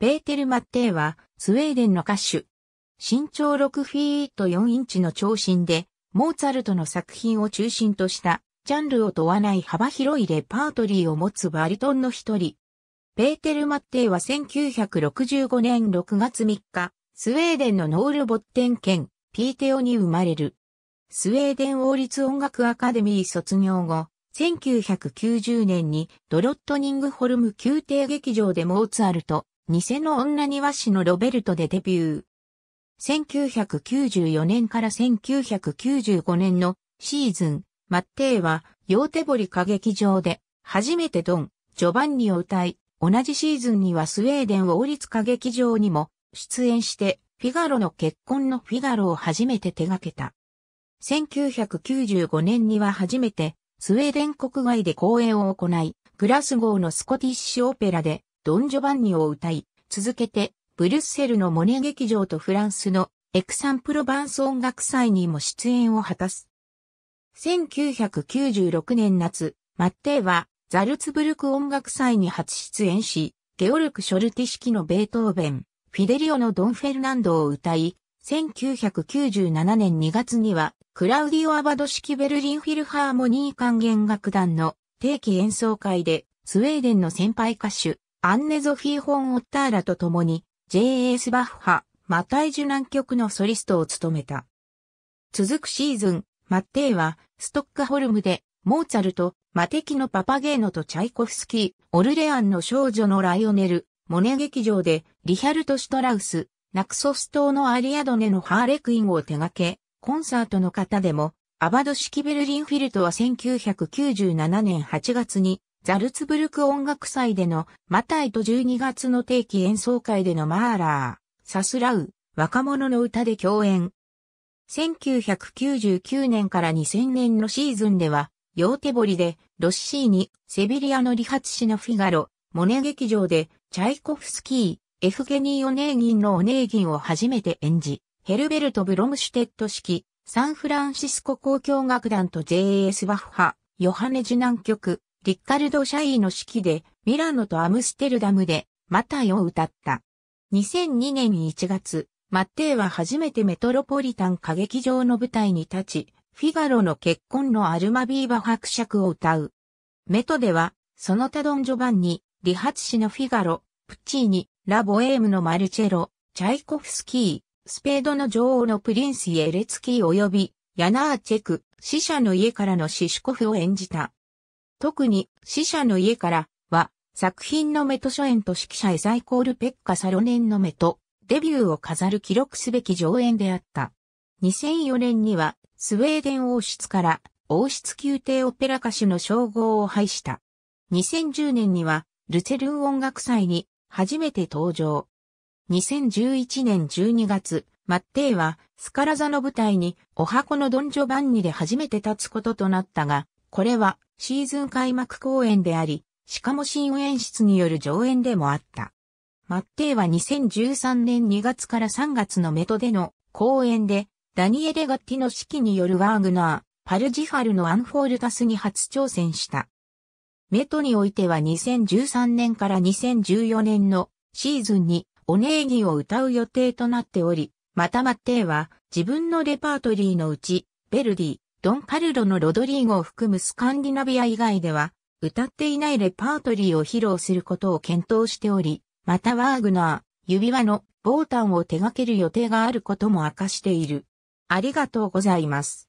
ペーテル・マッテイは、スウェーデンの歌手。身長6フィート4インチの長身で、モーツァルトの作品を中心とした、ジャンルを問わない幅広いレパートリーを持つバリトンの一人。ペーテル・マッテイは1965年6月3日、スウェーデンのノールボッテン県、ピーテオに生まれる。スウェーデン王立音楽アカデミー卒業後、1990年にドロットニングホルム宮廷劇場でモーツァルト、偽の女庭師のロベルトでデビュー。1994年から1995年のシーズン、マッテーは、ヨーテボリ歌劇場で、初めてドン、ジョバンニを歌い、同じシーズンにはスウェーデン王立歌劇場にも出演して、フィガロの結婚のフィガロを初めて手掛けた。1995年には初めて、スウェーデン国外で公演を行い、グラスゴーのスコティッシュオペラで、ドン・ジョバンニを歌い、続けて、ブリュッセルのモネ劇場とフランスのエクサンプロバンス音楽祭にも出演を果たす。1996年夏、マッテイはザルツブルク音楽祭に初出演し、ゲオルク・ショルティ式のベートーベン、フィデリオのドン・フェルナンドを歌い、1997年2月には、クラウディオ・アバド式ベルリンフィルハーモニー管弦楽団の定期演奏会で、スウェーデンの先輩歌手、アンネ・ゾフィー・ホン・オッターラと共に、J.S. バッハ、マタイ・ジュ南極のソリストを務めた。続くシーズン、マッテイは、ストックホルムで、モーツァルト、マテキのパパゲーノとチャイコフスキー、オルレアンの少女のライオネル、モネ劇場で、リヒャルト・シュトラウス、ナクソス島のアリアドネのハーレクインを手掛け、コンサートの方でも、アバド式ベルリンフィルトは1997年8月にザルツブルク音楽祭でのマタイと12月の定期演奏会でのマーラー、サスラウ、若者の歌で共演。1999年から2000年のシーズンでは、ヨーテボリでロッシーニ、セビリアの理髪師のフィガロ、モネ劇場でチャイコフスキー、エフゲニー・オネーギンのオネーギンを初めて演じ、ヘルベルト・ブロムシュテット式、サンフランシスコ交響楽団と JS バッハ、ヨハネュ南曲、リッカルド・シャイの指揮で、ミラノとアムステルダムで、マタイを歌った。2002年1月、マッテイは初めてメトロポリタン歌劇場の舞台に立ち、フィガロの結婚のアルマビーバ伯爵を歌う。メトでは、その他ドン・ジョバンニ、理髪師のフィガロ、プッチーニ、ラ・ボエームのマルチェロ、チャイコフスキー、スペードの女王のプリンス・イエレツキー及び、ヤナーチェク、死者の家からのシシコフを演じた。特に死者の家からは作品のメト初演と指揮者エザイコール・ペッカ・サロネンのメト、デビューを飾る記録すべき上演であった。2004年にはスウェーデン王室から王室宮廷オペラ歌手の称号を廃した。2010年にはルセルン音楽祭に初めて登場。2011年12月、マッテイはスカラザの舞台にお箱のドンジョバンニで初めて立つこととなったが、これはシーズン開幕公演であり、しかも新演出による上演でもあった。マッテイは2013年2月から3月のメトでの公演で、ダニエレ・ガッティの指揮によるワーグナー、パルジファルのアンフォールタスに初挑戦した。メトにおいては2013年から2014年のシーズンにおーギを歌う予定となっており、またマッテイは自分のレパートリーのうち、ベルディ、ドン・カルロのロドリーゴを含むスカンディナビア以外では、歌っていないレパートリーを披露することを検討しており、またワーグナー、指輪のボータンを手掛ける予定があることも明かしている。ありがとうございます。